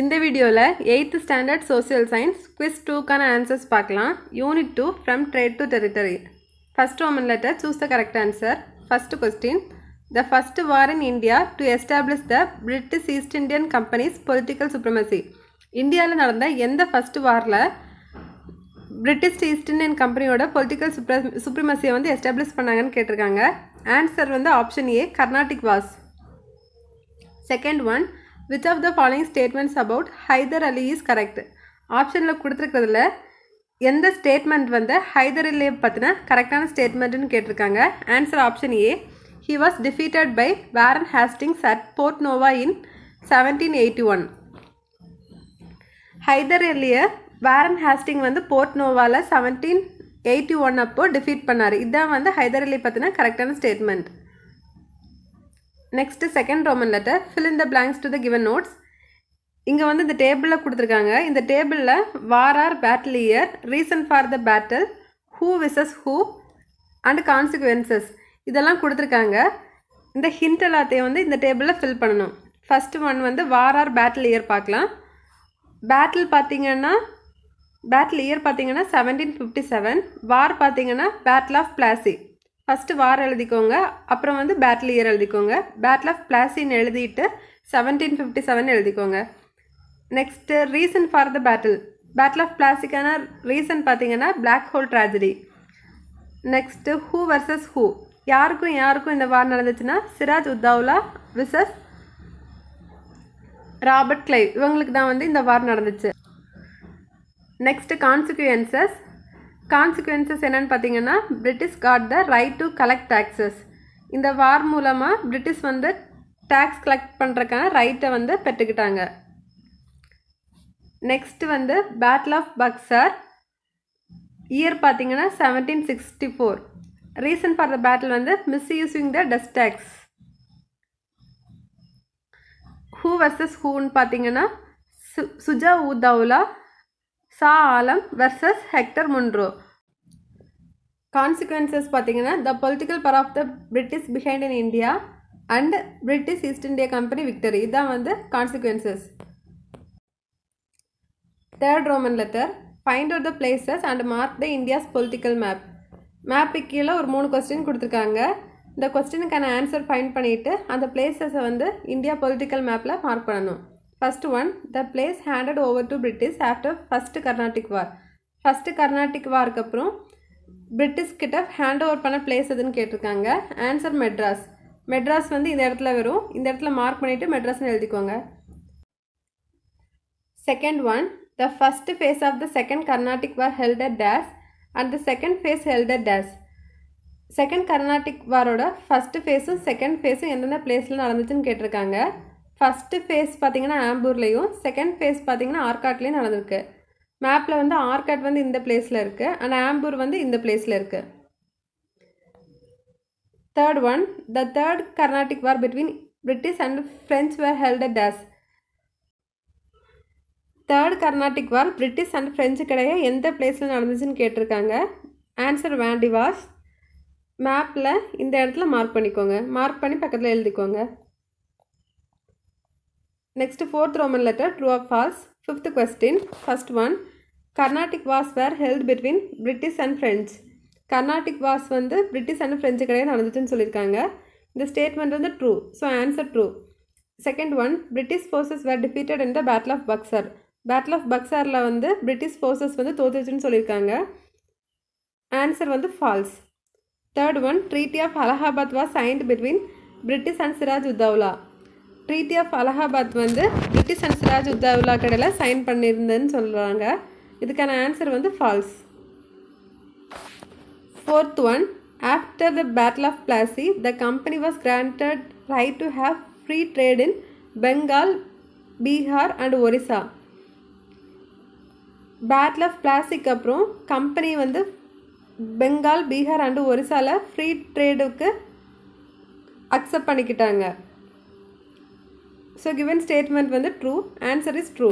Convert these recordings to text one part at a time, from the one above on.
இந்த வீடியோவில் eighth standard social science quiz டூக்கான ஆன்சர்ஸ் பார்க்கலாம் unit two from trade to territory first Roman letter choose the correct answer first question the first war in India to establish the British East Indian company's political supremacy இந்தியாவில் நடந்த எந்த first வாரில் British East Indian கம்பெனியோட political சுப்ர சுப்ரமசியை வந்து establish பண்ணாங்கன்னு கேட்டிருக்காங்க ஆன்சர் வந்து option A Carnatic wars second one which of the following statements about Hyder Ali is correct ஆப்ஷனில் கொடுத்துருக்கிறதுல எந்த ஸ்டேட்மெண்ட் வந்து ஹைதர் அலியை பற்றின கரெக்டான ஸ்டேட்மெண்ட்டுன்னு கேட்டிருக்காங்க answer option A he was defeated by Warren Hastings at Porto Novo in seventeen eighty one Hyder அலியை வேரன் ஹேஸ்டிங் வந்து போர்ட் நோவாவில் செவன்டீன் எயிட்டி ஒன் அப்போது டிஃபீட் பண்ணார் இதுதான் வந்து ஹைதர் அலி பற்றின கரெக்டான statement next second Roman letter fill in the blanks to the given notes இங்கே வந்து இந்த டேபிளில் கொடுத்துருக்காங்க இந்த டேபிளில் war or battle year reason for the battle who versus who and consequences இதெல்லாம் கொடுத்துருக்காங்க இந்த ஹிண்ட் எல்லாத்தையும் வந்து இந்த டேபிளில் ஃபில் பண்ணணும் ஃபஸ்ட்டு ஒன் வந்து வார் ஆர் பேட்டில் இயர் பார்க்கலாம் பேட்டில் பார்த்தீங்கன்னா பேட்டில் இயர் பார்த்தீங்கன்னா செவன்டீன் ஃபிஃப்டி செவன் வார் பார்த்தீங்கன்னா battle of Plassey first war எழுதிக்கோங்க அப்புறம் வந்து பேட்டில் இயர் எழுதிக்கோங்க பேட்டில் ஆஃப் பிளாசின் எழுதிட்டு செவன்டீன் ஃபிஃப்டி செவன் எழுதிக்கோங்க next reason for the battle battle of பிளாஸ்டிக்கான ரீசன் பார்த்தீங்கன்னா black hole tragedy next who versus who யாருக்கும் யாருக்கும் இந்த வார் நடந்துச்சுன்னா Siraj Uddaulah versus Robert Clive இவங்களுக்கு தான் வந்து இந்த வார் நடந்துச்சு நெக்ஸ்ட்டு கான்சிக்யூன்சஸ் கான்சிக்வன்சஸ் என்னென்னு பார்த்தீங்கன்னா British got the right to collect taxes இந்த வார் மூலமாக பிரிட்டிஷ் வந்து டேக்ஸ் கலெக்ட் பண்ணுறக்கான ரைட்டை வந்து பெற்றுக்கிட்டாங்க நெக்ஸ்ட் வந்து பேட்டில் ஆஃப் பக்சர் இயர் பார்த்தீங்கன்னா seventeen sixty four reason for the battle வந்து using the dastaks who versus ஹூன்னு பார்த்தீங்கன்னா சு Shuja Uddaulah Shah Alam versus Hector Munro consequences பார்த்தீங்கன்னா the political power of the British behind in India and British East India company victory இதுதான் வந்து consequences third Roman letter find out the places and mark the India's political map மேப்புக்கு கீழே ஒரு மூணு question கொடுத்துருக்காங்க இந்த கொஸ்டினுக்கான answer find பண்ணிவிட்டு அந்த பிளேசஸை வந்து இந்தியா பொலிட்டிக்கல் மேப்பில் மார்க் பண்ணணும் First one the place handed over to British after First Carnatic war First Carnatic வார்க்கு அப்புறம் பிரிட்டிஷ் கிட்ட ஹேண்ட் ஓவர் பண்ண பிளேஸ் எதுன்னு கேட்டிருக்காங்க ஆன்சர் மெட்ராஸ் மெட்ராஸ் வந்து இந்த இடத்துல வரும் இந்த இடத்துல மார்க் பண்ணிவிட்டு மெட்ராஸ்னு எழுதிக்கோங்க second one the first phase of the second Carnatic war held at dash and the second phase held at dash second Carnatic வாரோட ஃபஸ்ட்டு ஃபேஸும் செகண்ட் ஃபேஸும் எந்தெந்த பிளேஸில் நடந்துச்சுன்னு கேட்டிருக்காங்க ஃபஸ்ட்டு ஃபேஸ் பார்த்தீங்கன்னா ஆம்பூர்லேயும் செகண்ட் ஃபேஸ் பார்த்தீங்கன்னா ஆர்காட்லேயும் நடந்திருக்கு மேப்பில் வந்து ஆர்காட் வந்து இந்த பிளேஸில் இருக்குது அண்ட் ஆம்பூர் வந்து இந்த பிளேஸில் இருக்குது third one the third Carnatic war between British and French were held at dash third Carnatic war British and French கிடையாது எந்த பிளேஸில் நடந்துச்சுன்னு கேட்டிருக்காங்க ஆன்சர் வேண்டிவாஸ் மேப்பில் இந்த இடத்துல மார்க் பண்ணிக்கோங்க மார்க் பண்ணி பக்கத்தில் எழுதிக்கோங்க Next, fourth Roman letter true of false fifth question first one Carnatic wars were held between British and French Carnatic wars வந்து பிரிட்டிஷ் அண்ட் French கிடையாது நடந்துச்சுன்னு சொல்லியிருக்காங்க இந்த ஸ்டேட்மெண்ட் வந்து true so answer true second one British forces were defeated in the battle of Buxar battle of பக்சரில் வந்து British forces வந்து தோத்துச்சுன்னு சொல்லியிருக்காங்க ஆன்சர் வந்து false third one treaty of Allahabad was signed between British and Siraj Uddaulah treaty of Allahabad வந்து British and Siraj கடையில் sign பண்ணியிருந்தேன்னு சொல்கிறாங்க இதுக்கான ஆன்சர் வந்து false fourth one after the battle of Plassey the company was granted right to have free trade in Bengal Bihar and Orissa battle of Plassey அப்புறம் company வந்து Bengal Bihar and ஒரிசாவில் free ட்ரேடுக்கு accept பண்ணிக்கிட்டாங்க ஸோ கிவன் ஸ்டேட்மெண்ட் வந்து true answer is true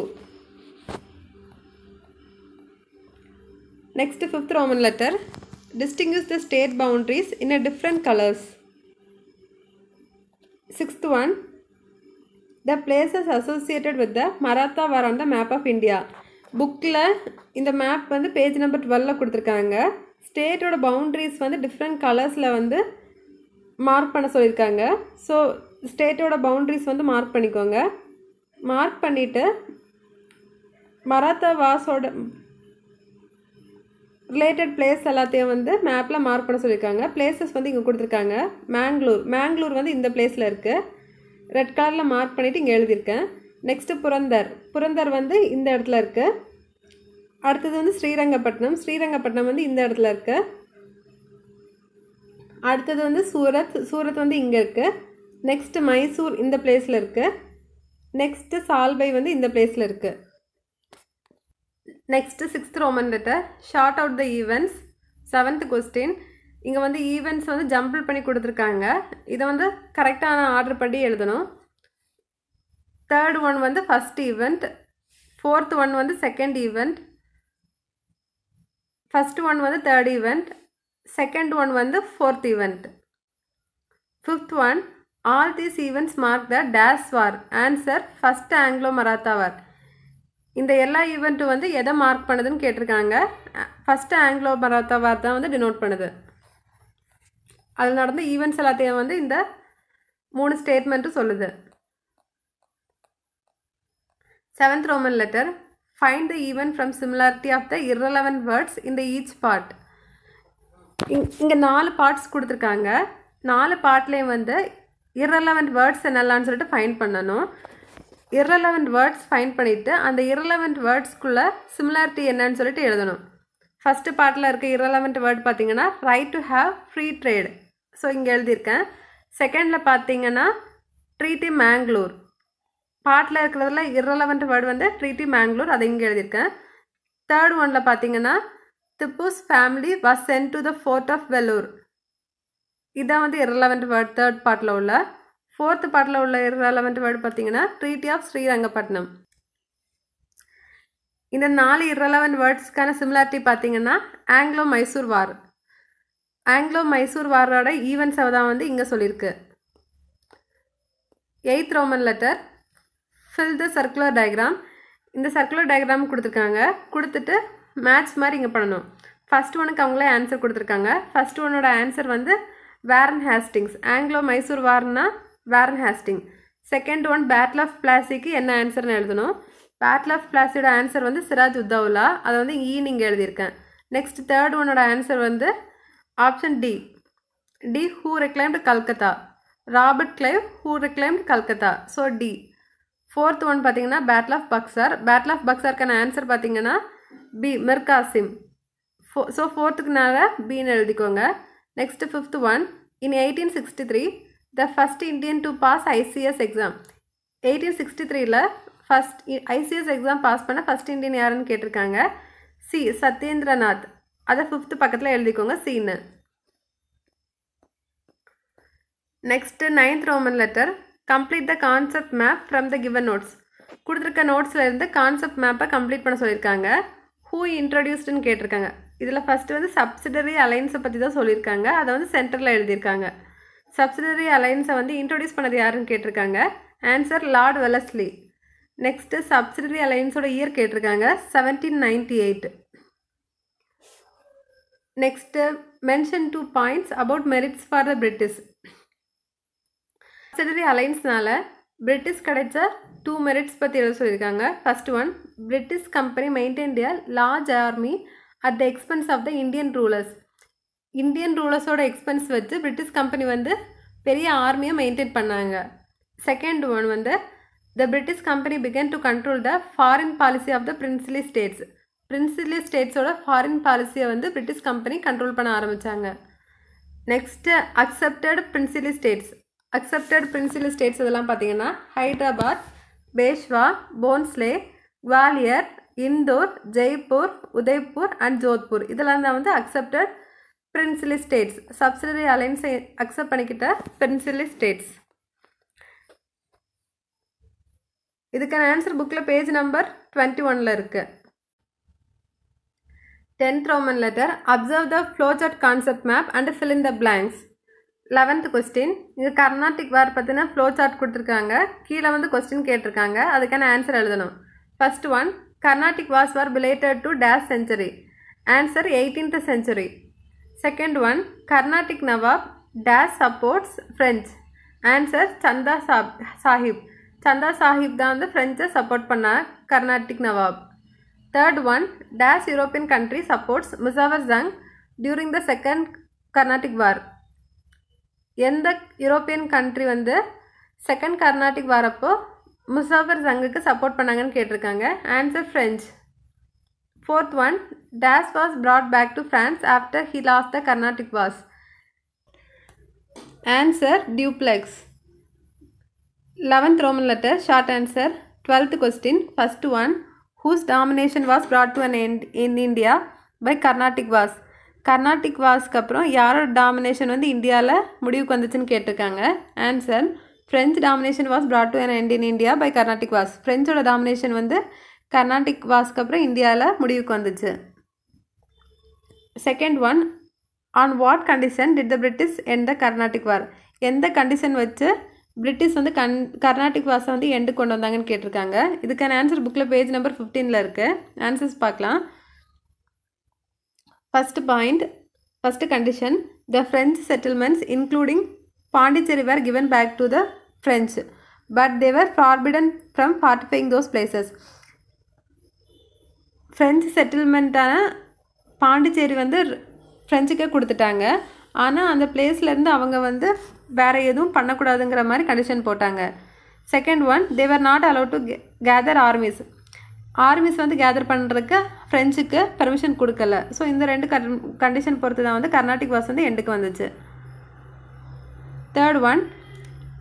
Next fifth Roman letter distinguish the state boundaries in a different colours Sixth one the places associated with the Maratha war on the map of India. புக்கில் இந்த map வந்து page number குடுத்திருக்காங்க. கொடுத்துருக்காங்க ஸ்டேட்டோட boundaries வந்து different கலர்ஸில் வந்து mark பண்ண சொல்லியிருக்காங்க ஸோ ஸ்டேட்டோட பவுண்ட்ரிஸ் வந்து மார்க் பண்ணிக்கோங்க மார்க் பண்ணிவிட்டு மராத்தா வாஸோட ரிலேட்டட் பிளேஸ் எல்லாத்தையும் வந்து மேப்பில் மார்க் பண்ண சொல்லியிருக்காங்க பிளேசஸ் வந்து இங்கே கொடுத்துருக்காங்க மேங்களூர் மேங்களூர் வந்து இந்த பிளேஸில் இருக்குது ரெட் கலரில் மார்க் பண்ணிவிட்டு இங்கே எழுதியிருக்கேன் நெக்ஸ்ட்டு புரந்தர் புரந்தர் வந்து இந்த இடத்துல இருக்குது அடுத்தது வந்து ஸ்ரீரங்கப்பட்டினம் ஸ்ரீரங்கப்பட்டினம் வந்து இந்த இடத்துல இருக்குது அடுத்தது வந்து சூரத் சூரத் வந்து இங்கே இருக்குது நெக்ஸ்ட்டு மைசூர் இந்த பிளேஸில் இருக்குது நெக்ஸ்ட்டு சால்பை வந்து இந்த பிளேஸில் இருக்குது next sixth Roman letter sort out the events seventh question இங்கே வந்து ஈவெண்ட்ஸ் வந்து ஜம்பிள் பண்ணி கொடுத்துருக்காங்க இதை வந்து கரெக்டான ஆர்டர் படி எழுதணும் தேர்ட் ஒன் வந்து ஃபஸ்ட் ஈவெண்ட் ஃபோர்த் ஒன் வந்து செகண்ட் ஈவெண்ட் ஃபஸ்ட் ஒன் வந்து தேர்ட் ஈவெண்ட் செகண்ட் ஒன் வந்து fourth event fifth one all these events mark the dash war answer Sir First Maratha war இந்த எல்லா ஈவெண்ட்டும் வந்து எதை மார்க் பண்ணுதுன்னு கேட்டிருக்காங்க ஃபஸ்ட்டு ஆங்கிலோ மராத்தா வார் தான் வந்து டினோட் பண்ணுது அதில் நடந்த ஈவெண்ட்ஸ் எல்லாத்தையும் வந்து இந்த மூணு ஸ்டேட்மெண்ட்டும் சொல்லுது seventh Roman letter find the event from similarity of the relevant words இந்த ஈச் பார்ட் இங்கே நாலு பார்ட்ஸ் கொடுத்துருக்காங்க நாலு பார்ட்லேயும் வந்து இரலவெண்ட் வேர்ட்ஸ் என்னெல்லாம்னு சொல்லிட்டு ஃபைன் பண்ணணும் இரலவெண்ட் வேர்ட்ஸ் ஃபைன் பண்ணிவிட்டு அந்த இரலவெண்ட் வேர்ட்ஸ்க்குள்ளே சிமிலாரிட்டி என்னன்னு சொல்லிட்டு எழுதணும் ஃபஸ்ட்டு பார்ட்டில் இருக்க இரலவெண்ட் வேர்ட் பார்த்தீங்கன்னா right to have free trade so இங்கே எழுதியிருக்கேன் செகண்டில் பார்த்தீங்கன்னா ட்ரீட்டி மேங்களூர் பாட்டில் இருக்கிறதுல இரலவெண்ட் வேர்டு வந்து ட்ரீட்டி மேங்களூர் அதை இங்கே எழுதியிருக்கேன் தேர்ட் ஒனில் பார்த்தீங்கன்னா Tipu's family was sent to the fort of Vellore இதான் வந்து இரலவெண்ட் வேர்ட் தேர்ட் பார்ட்டில் உள்ள ஃபோர்த் பார்ட்டில் உள்ள இரலவெண்ட் வேர்டு பார்த்தீங்கன்னா ட்ரீட்டி ஆஃப் ஸ்ரீரங்கப்பட்டினம் இந்த நாலு இரலவெண்ட் வேர்ட்ஸ்க்கான சிமிலாரிட்டி பார்த்தீங்கன்னா Anglo Mysore war Anglo Mysore வாரோட ஈவெண்ட்ஸை தான் வந்து இங்கே சொல்லியிருக்கு eighth Roman letter fill the circular diagram இந்த சர்க்குலர் டயக்ராம் கொடுத்துருக்காங்க கொடுத்துட்டு மேட்ச் மாதிரி இங்கே பண்ணணும் ஃபஸ்ட் ஒனுக்கு அவங்களே ஆன்சர் கொடுத்துருக்காங்க ஃபஸ்ட் ஒனோட ஆன்சர் வந்து வேரன் ஹேஸ்டிங்ஸ் ஆங்கிலோ மைசூர் வார்னா Warren Hasting second one battle of பிளாசிக்கு என்ன ஆன்சர்னு எழுதணும் பேட்டில் ஆஃப் பிளாசியோட ஆன்சர் வந்து சிராஜ் உத்தவுலா அதை வந்து ஈ நீங்கள் எழுதியிருக்கேன் நெக்ஸ்ட் தேர்ட் ஒன்னோட ஆன்சர் வந்து option D D who reclaimed Calcutta Robert Clive who reclaimed Calcutta so D fourth one பார்த்தீங்கன்னா battle of Buxar battle of பக்சருக்கான ஆன்சர் பார்த்தீங்கன்னா பி மிர்காசிம் ஃபோ ஸோ ஃபோர்த்துக்குனால பின்னு எழுதிக்கோங்க one in Next, fifth one. In 1863, the first Indian to pass ICS exam. 1863ல first ICS exam pass பண்ண first Indian யாருன்னு கேட்டிருக்காங்க சி சத்யேந்திரநாத் அதை ஃபிஃப்த்து பக்கத்தில் எழுதிக்கோங்க சீன்னு next ninth Roman letter complete the concept map from the given notes கொடுத்துருக்க நோட்ஸில் இருந்து கான்செப்ட் மேப்பை கம்ப்ளீட் பண்ண சொல்லியிருக்காங்க ஹூ இன்ட்ரடியூஸ்டுன்னு கேட்டிருக்காங்க இதில் ஃபஸ்ட்டு வந்து சப்சிடரி அலைன்ஸை பற்றி தான் சொல்லியிருக்காங்க அதை வந்து சென்டரில் எழுதியிருக்காங்க சப்சிடரி அலைன்ஸை வந்து இன்ட்ரொடியூஸ் பண்ணது யாருன்னு கேட்டிருக்காங்க answer Lord Wellesley next subsidiary அலைன்ஸோட இயர் கேட்டிருக்காங்க seventeen ninety eight next mention two points about merits for the British subsidiary அலைன்ஸ்னால பிரிட்டிஷ் கிடைச்ச டூ மெரிட்ஸ் பற்றி எழுத சொல்லியிருக்காங்க first one British company maintain their large army at the expense of the Indian rulers Indian ரூலர்ஸோட expense வச்சு British company வந்து பெரிய ஆர்மியை மெயின்டைன் பண்ணாங்க செகண்ட் ஒன் வந்து the British company began to control the foreign policy of the princely states princely ஸ்டேட்ஸோட foreign பாலிசியை வந்து பிரிட்டிஷ் கம்பெனி கண்ட்ரோல் பண்ண ஆரம்பித்தாங்க next accepted princely states accepted princely states இதெல்லாம் பார்த்தீங்கன்னா ஹைதராபாத் பேஷ்வா போன்ஸ்லே குவாலியர் இந்தோர் ஜெய்ப்பூர் உதய்பூர் அண்ட் ஜோத்பூர் இதெல்லாம் தான் வந்து அக்செப்டட் பிரின்சிலி ஸ்டேட்ஸ் சப்சிடரி அலைன்ஸை அக்செப்ட் பண்ணிக்கிட்ட பிரின்சிலி ஸ்டேட்ஸ் இதுக்கான ஆன்சர் புக்கில் பேஜ் நம்பர் டுவெண்ட்டி ஒனில் இருக்குது tenth Roman letter observe the chart concept map and fill in the blanks eleventh question இது கர்நாடிக் வேறு பார்த்தீங்கன்னா ஃப்ளோ சார்ட் கொடுத்துருக்காங்க கீழே வந்து கொஸ்டின் கேட்டிருக்காங்க அதுக்கான ஆன்சர் எழுதணும் first one Carnatic wars were related to dash century. Answer 18th century. Second one, Carnatic Nawab dash supports French. Answer Chanda Sahib. Chanda Sahib தான் வந்து ஃப்ரெஞ்சை சப்போர்ட் பண்ணார் Carnatic nawab third one dash European country supports Muzaffar Jung during the second Carnatic war எந்த European country வந்து second Carnatic வாரப்போ முசாஃபர் சங்குக்கு support பண்ணாங்கன்னு கேட்டிருக்காங்க answer French fourth one dash was brought back to France after he lost the Carnatic wars answer Dupleix eleventh Roman letter short answer twelfth question first one whose domination was brought to an in in India by Carnatic was Carnatic வாஸ்க்கு அப்புறம் யாரோட domination வந்து இந்தியாவில் முடிவுக்கு வந்துச்சுன்னு கேட்டிருக்காங்க answer French domination was brought to an in India by Carnatic wars ஃப்ரெஞ்சோட domination வந்து கர்நாடிக் வாஸ்க்கு அப்புறம் இந்தியாவில் முடிவுக்கு வந்துச்சு second one on what condition did the British end the Carnatic war எந்த கண்டிஷன் வச்சு பிரிட்டிஷ் வந்து கண் கர்நாடிக் வாசை வந்து எண்டு கொண்டு வந்தாங்கன்னு கேட்டிருக்காங்க இதுக்கான ஆன்சர் புக்கில் பேஜ் நம்பர் ஃபிஃப்டீனில் இருக்குது ஆன்சர்ஸ் பார்க்கலாம் first point first condition the French settlements including Pondicherry were given back to the French, but they were forbidden from from those those places. French செட்டில்மெண்ட்டான பாண்டிச்சேரி வந்து ஃப்ரெஞ்சுக்கே கொடுத்துட்டாங்க ஆனால் அந்த பிளேஸ்லேருந்து அவங்க வந்து வேறு எதுவும் பண்ணக்கூடாதுங்கிற மாதிரி கண்டிஷன் போட்டாங்க second one they were not allow to gather armies armies வந்து கேதர் பண்ணுறதுக்கு ஃப்ரெஞ்சுக்கு பெர்மிஷன் கொடுக்கல ஸோ இந்த ரெண்டு கண்டிஷன் பொறுத்து தான் வந்து கர்நாடிக் வாஸ் வந்து எண்டுக்கு வந்துச்சு third one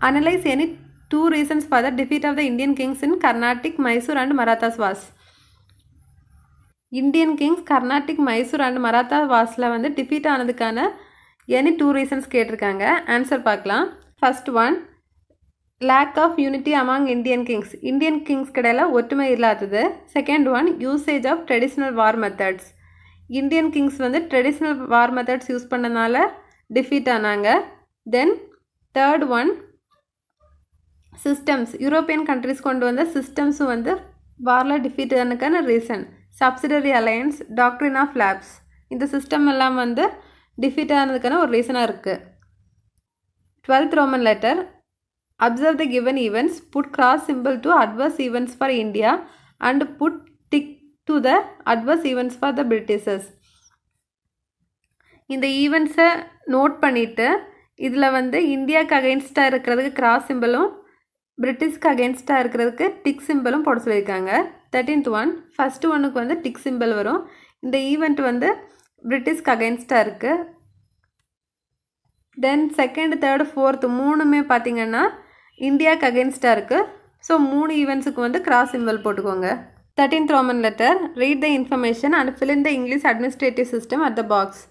analyse any two reasons for the defeat of the Indian kings in Carnatic, Mysore and Marathas wars. Indian kings Carnatic Mysore and Maratha வாஸில் வந்து டிஃபீட் ஆனதுக்கான எனி டூ ரீசன்ஸ் கேட்டிருக்காங்க ஆன்சர் பார்க்கலாம் first one lack of unity among Indian kings Indian kings கிடையில ஒற்றுமை இல்லாதது second one usage of traditional war methods Indian kings வந்து traditional war methods use பண்ணனால டிஃபீட் ஆனாங்க then third one systems European countries கொண்டு வந்த சிஸ்டம்ஸும் வந்து வாரில் டிஃபீட் ஆனதுக்கான reason subsidiary alliance doctrine of lapse இந்த சிஸ்டம் எல்லாம் வந்து டிஃபீட் ஆனதுக்கான ஒரு ரீசனாக இருக்குது twelfth Roman letter observe the given events put cross symbol to adverse events for India and put tick to the adverse events for the Britishers இந்த ஈவெண்ட்ஸை note பண்ணிவிட்டு இதில் வந்து இந்தியாவுக்கு அகெயின்ஸ்டாக இருக்கிறதுக்கு கிராஸ் சிம்பிளும் பிரிட்டிஷ்க்கு அகெயின்ஸ்டாக இருக்கிறதுக்கு டிக் சிம்பிளும் போட சொல்லியிருக்காங்க தேர்ட்டீன்த் ஒன் ஃபஸ்ட்டு ஒன்றுக்கு வந்து டிக் சிம்பிள் வரும் இந்த ஈவெண்ட் வந்து பிரிட்டிஷ்க்கு அகெயின்ஸ்டாக இருக்குது தென் செகண்ட் தேர்டு ஃபோர்த்து மூணுமே பார்த்திங்கன்னா இந்தியாவுக்கு அகெயின்ஸ்டாக இருக்குது ஸோ மூணு ஈவெண்ட்ஸுக்கு வந்து கிராஸ் சிம்பிள் போட்டுக்கோங்க thirteenth Roman letter read the information and fill in the English administrative system at the box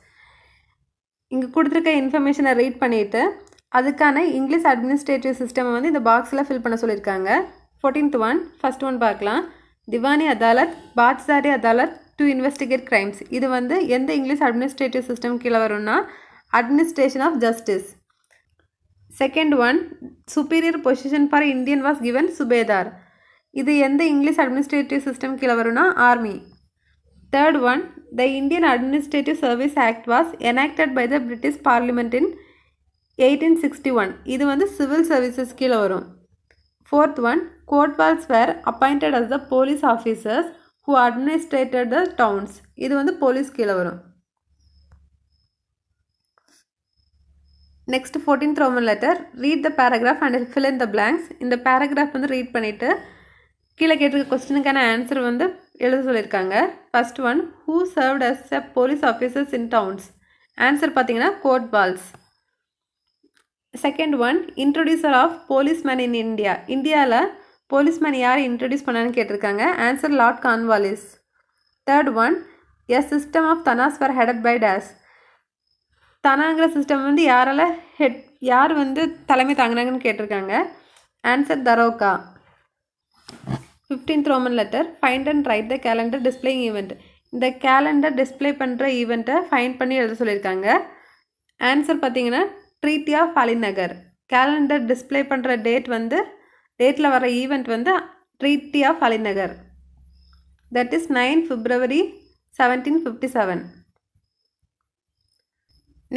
இங்கே கொடுத்துருக்க இன்ஃபர்மேஷனை ரீட் பண்ணிவிட்டு அதுக்கான இங்கிலீஷ் அட்மினிஸ்ட்ரேட்டிவ் சிஸ்டம் வந்து இந்த பாக்ஸில் ஃபில் பண்ண சொல்லியிருக்காங்க ஃபோர்டீன்த் ஒன் ஃபஸ்ட் ஒன் பார்க்கலாம் Diwani Adalat Faujdari Adalat to investigate crimes இது வந்து எந்த இங்கிலீஷ் அட்மினிஸ்ட்ரேட்டிவ் சிஸ்டம் கீழே வரும்னா administration of justice second one superior position for Indian was given subedar இது எந்த இங்கிலீஷ் அட்மினிஸ்ட்ரேட்டிவ் சிஸ்டம் கீழே வரும்னா army third one The Indian Administrative Service Act was enacted by the British Parliament in 1861. This is the civil services skill. Fourth one, Kotwals were appointed as the police officers who administered the towns. This is the police skill. Next, 14th Roman letter. Read the paragraph and fill in the blanks. In the paragraph, read it. கீழே கேட்டிருக்க கொஸ்டினுக்கான answer வந்து எழுத சொல்லியிருக்காங்க first one who served as a police officers in towns answer பார்த்தீங்கன்னா kotwals second one introducer of police man in India இந்தியாவில் police man யார் introduce பண்ணான்னு கேட்டிருக்காங்க answer Lord Cornwallis third one a system of thanas for headed by dash தனாங்கிற system வந்து யாரால் head யார் வந்து தலைமை தாங்கினாங்கன்னு கேட்டிருக்காங்க answer daroga fifteenth Roman letter find and write the calendar displaying event இந்த கேலண்டர் டிஸ்பிளே பண்ணுற ஈவெண்ட்டை ஃபைண்ட் பண்ணி எழுத சொல்லியிருக்காங்க ஆன்சர் பார்த்தீங்கன்னா treaty of Alinagar calendar display பண்ணுற டேட் வந்து டேட்டில் வர ஈவெண்ட் வந்து treaty of Alinagar that is nine February seventeen fifty seven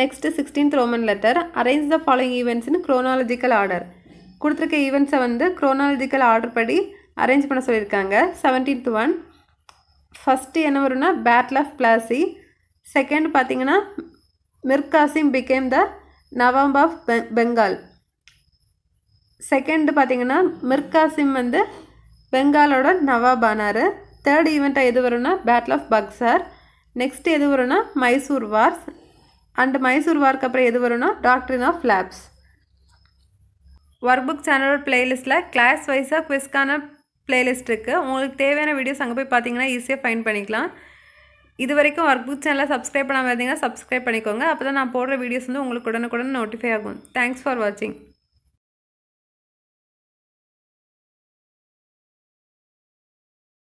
next sixteenth Roman letter arrange the following events in order கொடுத்துருக்க ஈவெண்ட்ஸை வந்து குரோனாலஜிக்கல் ஆர்டர் படி அரேஞ்ச் பண்ண சொல்லியிருக்காங்க செவன்டீன்த் ஒன் ஃபஸ்ட்டு என்ன வரும்னா பேட்டில் ஆஃப் பிளாசி செகண்ட் பார்த்தீங்கன்னா Mir Kasim became the nawab of Bengal second பார்த்தீங்கன்னா மிர்காசிம் வந்து பெங்காலோட நவாப் ஆனார் தேர்ட் ஈவெண்ட்டாக எது வரும்னா பேட்டில் ஆஃப் பக்ஸார் நெக்ஸ்ட் எது வரும்னா மைசூர் வார்ஸ் அண்டு மைசூர் வார்க்கு அப்புறம் எது வரும்னா டாக்டரின் ஆஃப் லேப்ஸ் ஒர்க் புக் சேனலோட பிளேலிஸ்ட்டில் கிளாஸ் வைஸாக குவிஸ்க்கான பிளேலிஸ்ட் இருக்குது உங்களுக்கு தேவையான வீடியோஸ் அங்கே போய் பார்த்தீங்கன்னா ஈஸியாக ஃபைன் பண்ணிக்கலாம் இது வரைக்கும் ஒர்க் புக் சேனலை சப்ஸ்கிரைப் பண்ணாமல் இருந்தீங்கன்னா சப்ஸ்கிரைப் பண்ணிக்கோங்க அப்போ தான் நான் போடுற வீடியோஸ் வந்து உங்களுக்கு உடனுக்குடன் நோட்டிஃபை ஆகும் தேங்க்ஸ் ஃபார் வாட்சிங்